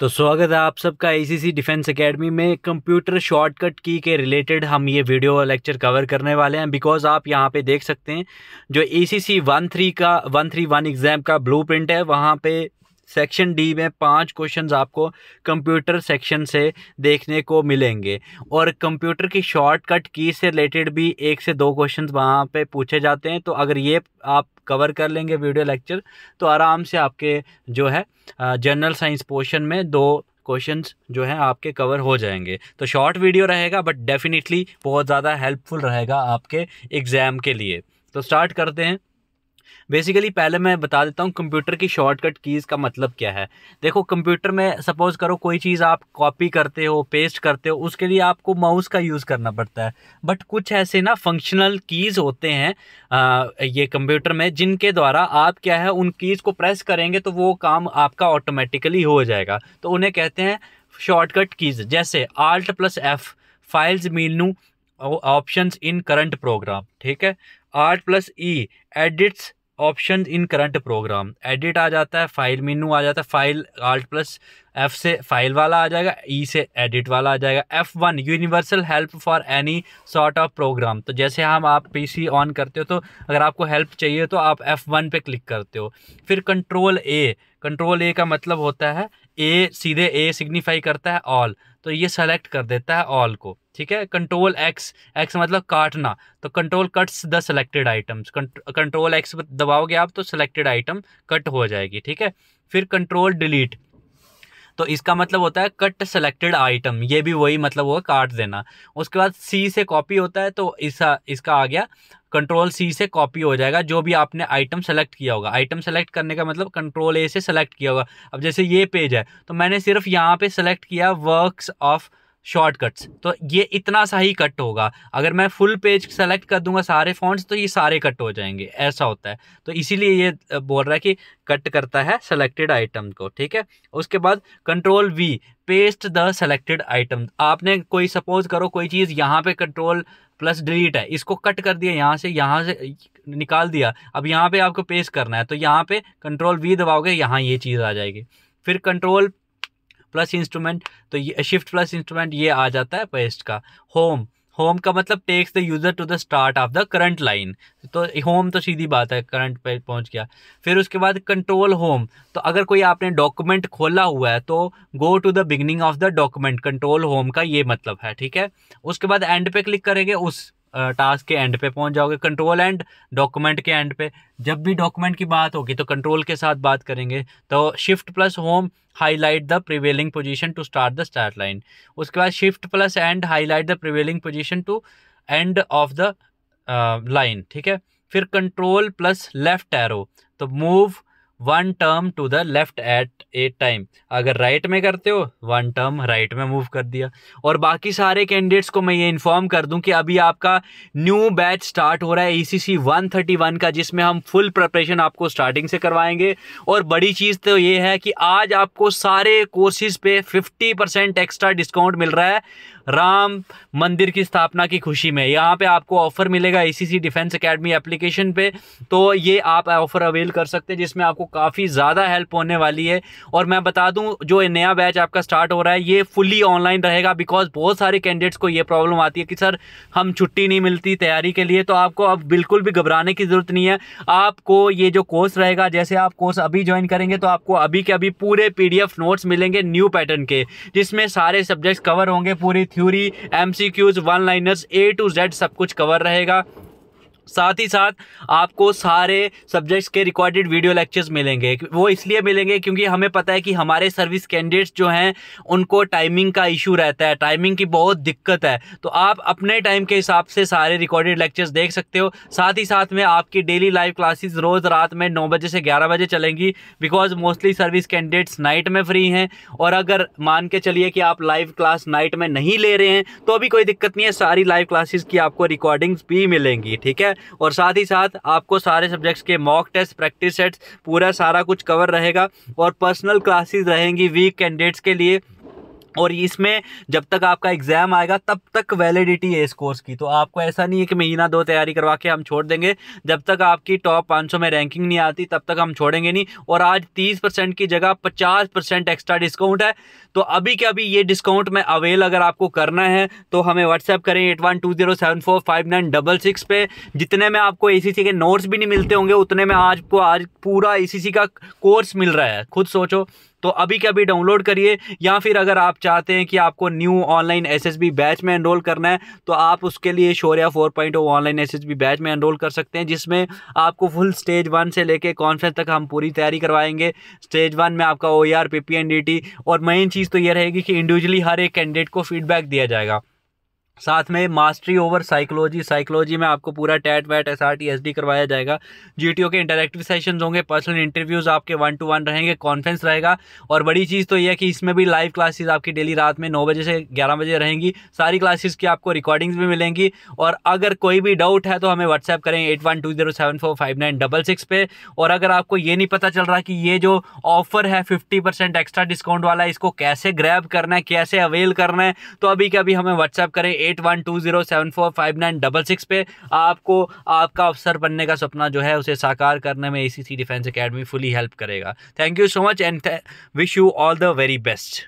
तो स्वागत है आप सबका सी डिफेंस एकेडमी में कंप्यूटर शॉर्टकट की के रिलेटेड हम ये वीडियो लेक्चर कवर करने वाले हैं बिकॉज आप यहाँ पे देख सकते हैं जो सी वन थ्री का वन थ्री वन एग्ज़ाम का ब्लूप्रिंट है वहाँ पे सेक्शन डी में पांच क्वेश्चंस आपको कंप्यूटर सेक्शन से देखने को मिलेंगे और कंप्यूटर की शॉर्टकट की से रिलेटेड भी एक से दो क्वेश्चंस वहाँ पे पूछे जाते हैं तो अगर ये आप कवर कर लेंगे वीडियो लेक्चर तो आराम से आपके जो है जनरल साइंस पोर्शन में दो क्वेश्चंस जो है आपके कवर हो जाएंगे तो शॉर्ट वीडियो रहेगा बट डेफिनेटली बहुत ज़्यादा हेल्पफुल रहेगा आपके एग्ज़ाम के लिए तो स्टार्ट करते हैं बेसिकली पहले मैं बता देता हूँ कंप्यूटर की शॉर्टकट कीज़ का मतलब क्या है देखो कंप्यूटर में सपोज़ करो कोई चीज़ आप कॉपी करते हो पेस्ट करते हो उसके लिए आपको माउस का यूज़ करना पड़ता है बट कुछ ऐसे ना फंक्शनल कीज़ होते हैं आ, ये कंप्यूटर में जिनके द्वारा आप क्या है उन कीज़ को प्रेस करेंगे तो वो काम आपका ऑटोमेटिकली हो जाएगा तो उन्हें कहते हैं शॉर्टकट कीज़ जैसे alt plus F files menu options in current program ठीक है alt plus E edits option in current program edit आ जाता है फाइल मीनू आ जाता है फाइल आर्ट प्लस एफ से फाइल वाला आ जाएगा ई e से एडिट वाला आ जाएगा F one universal help for any sort of program तो जैसे हम आप पीसी ऑन करते हो तो अगर आपको हेल्प चाहिए तो आप एफ़ वन पे क्लिक करते हो फिर कंट्रोल ए कंट्रोल ए का मतलब होता है ए सीधे ए सिग्निफाई करता है ऑल तो ये सेलेक्ट कर देता है ऑल को ठीक है कंट्रोल एक्स एक्स मतलब काटना तो control cuts the selected items control X दबाओगे आप तो सेलेक्टेड आइटम कट हो जाएगी ठीक है फिर कंट्रोल डिलीट तो इसका मतलब होता है कट सेलेक्टेड आइटम ये भी वही मतलब हुआ काट देना उसके बाद सी से कॉपी होता है तो इसका इसका आ गया कंट्रोल सी से कॉपी हो जाएगा जो भी आपने आइटम सेलेक्ट किया होगा आइटम सेलेक्ट करने का मतलब कंट्रोल ए से सेलेक्ट किया होगा अब जैसे ये पेज है तो मैंने सिर्फ यहाँ पे सेलेक्ट किया वर्क्स ऑफ शॉर्टकट्स तो ये इतना सा ही कट होगा अगर मैं फुल पेज सेलेक्ट कर दूंगा सारे फॉन्ट्स तो ये सारे कट हो जाएंगे ऐसा होता है तो इसीलिए ये बोल रहा है कि कट करता है सेलेक्टेड आइटम को ठीक है उसके बाद control V paste the selected item आपने कोई सपोज करो कोई चीज़ यहाँ पे कंट्रोल प्लस डिलीट है इसको कट कर दिया यहाँ से यहाँ से निकाल दिया अब यहाँ पे आपको पेस्ट करना है तो यहाँ पे कंट्रोल वी दबाओगे यहाँ ये चीज़ आ जाएगी फिर कंट्रोल प्लस इंस्ट्रूमेंट तो ये शिफ्ट प्लस इंस्ट्रूमेंट ये आ जाता है पेस्ट का होम होम का मतलब takes the user to the start of the current line तो होम तो सीधी बात है करंट पे पहुंच गया फिर उसके बाद कंट्रोल होम तो अगर कोई आपने डॉक्यूमेंट खोला हुआ है तो go to the beginning of the document control home का ये मतलब है ठीक है उसके बाद एंड पे क्लिक करेंगे उस टास्क के एंड पे पहुंच जाओगे कंट्रोल एंड डॉक्यूमेंट के एंड पे जब भी डॉक्यूमेंट की बात होगी तो कंट्रोल के साथ बात करेंगे तो shift plus home highlight the prevailing position to start the start line उसके बाद shift plus end highlight the prevailing position to end of the line ठीक है फिर कंट्रोल प्लस लेफ्ट एरो तो move one term to the left at a time अगर right right में करते हो वन टर्म राइट में मूव कर दिया और बाकी सारे कैंडिडेट्स को मैं ये इन्फॉर्म कर दूं कि अभी आपका न्यू बैच स्टार्ट हो रहा है थर्टी e वन का जिसमें हम फुल प्रिपरेशन आपको स्टार्टिंग से करवाएंगे और बड़ी चीज़ तो ये है कि आज आपको सारे कोर्सेज पे 50% एक्स्ट्रा डिस्काउंट मिल रहा है राम मंदिर की स्थापना की खुशी में यहाँ पे आपको ऑफर मिलेगा ए डिफेंस अकेडमी एप्लीकेशन पे तो ये आप ऑफर अवेल कर सकते हैं जिसमें आपको काफ़ी ज़्यादा हेल्प होने वाली है और मैं बता दूं जो नया बैच आपका स्टार्ट हो रहा है ये फुली ऑनलाइन रहेगा बिकॉज बहुत सारे कैंडिडेट्स को ये प्रॉब्लम आती है कि सर हम छुट्टी नहीं मिलती तैयारी के लिए तो आपको अब बिल्कुल भी घबराने की ज़रूरत नहीं है आपको ये जो कोर्स रहेगा जैसे आप कोर्स अभी ज्वाइन करेंगे तो आपको अभी के अभी पूरे पी नोट्स मिलेंगे न्यू पैटर्न के जिसमें सारे सब्जेक्ट्स कवर होंगे पूरी theory M C Qs one liners A to Z सब कुछ कवर रहेगा साथ ही साथ आपको सारे सब्जेक्ट्स के रिकॉर्डेड वीडियो लेक्चर्स मिलेंगे वो इसलिए मिलेंगे क्योंकि हमें पता है कि हमारे सर्विस कैंडिडेट्स जो हैं उनको टाइमिंग का इशू रहता है टाइमिंग की बहुत दिक्कत है तो आप अपने टाइम के हिसाब से सारे रिकॉर्डेड लेक्चर्स देख सकते हो साथ ही साथ में आपकी डेली लाइव क्लासेस रोज़ रात में नौ बजे से ग्यारह बजे चलेंगी because mostly service candidates night में फ्री हैं और अगर मान के चलिए कि आप लाइव क्लास नाइट में नहीं ले रहे हैं तो अभी कोई दिक्कत नहीं है सारी लाइव क्लासेज़ की आपको रिकॉर्डिंग्स भी मिलेंगी ठीक है और साथ ही साथ आपको सारे सब्जेक्ट्स के मॉक टेस्ट प्रैक्टिस सेट्स पूरा सारा कुछ कवर रहेगा और पर्सनल क्लासेस रहेंगी वीक कैंडिडेट्स के लिए और इसमें जब तक आपका एग्ज़ाम आएगा तब तक वैलिडिटी है इस कोर्स की तो आपको ऐसा नहीं है कि महीना दो तैयारी करवा के हम छोड़ देंगे जब तक आपकी टॉप 500 में रैंकिंग नहीं आती तब तक हम छोड़ेंगे नहीं और आज 30 परसेंट की जगह 50 परसेंट एक्स्ट्रा डिस्काउंट है तो अभी के अभी ये डिस्काउंट में अवेल अगर आपको करना है तो हमें व्हाट्सएप करें at one two zero seven four five nine double six पे जितने में आपको ए के नोट्स भी नहीं मिलते होंगे उतने में आज को आज पूरा ए का कोर्स मिल रहा है खुद सोचो तो अभी के अभी डाउनलोड करिए या फिर अगर आप चाहते हैं कि आपको न्यू ऑनलाइन एस बैच में एनरोल करना है तो आप उसके लिए शोरिया four point online S batch में एनरोल कर सकते हैं जिसमें आपको फुल स्टेज वन से लेकर कॉन्फ्रेंस तक हम पूरी तैयारी करवाएंगे स्टेज वन में आपका O R P P N D T और मेन चीज़ तो ये रहेगी कि इंडिविजुअली हर एक कैंडिडेट को फीडबैक दिया जाएगा साथ में मास्टरी ओवर साइकोलॉजी साइकोलॉजी में आपको पूरा टैट वैट S R T S D करवाया जाएगा जी टी ओ के इंटरेक्टिव सेशंस होंगे पर्सनल इंटरव्यूज़ आपके वन टू वन रहेंगे कॉन्फ्रेंस रहेगा और बड़ी चीज़ तो यह है कि इसमें भी लाइव क्लासेस आपकी डेली रात में नौ बजे से ग्यारह बजे रहेंगी सारी क्लासेस की आपको रिकॉर्डिंग्स भी मिलेंगी और अगर कोई भी डाउट है तो हमें व्हाट्सएप करें at one two zero seven four five nine double six पे और अगर आपको ये नहीं पता चल रहा कि ये जो ऑफर है फिफ्टी परसेंट एक्स्ट्रा डिस्काउंट वाला इसको कैसे ग्रैब करना है कैसे अवेल करना है तो अभी के अभी हमें व्हाट्सएप करें at one two zero seven four five nine double six पे आपको आपका अफसर बनने का सपना जो है उसे साकार करने में A C C defence academy fully help करेगा thank you so much and wish you all the very best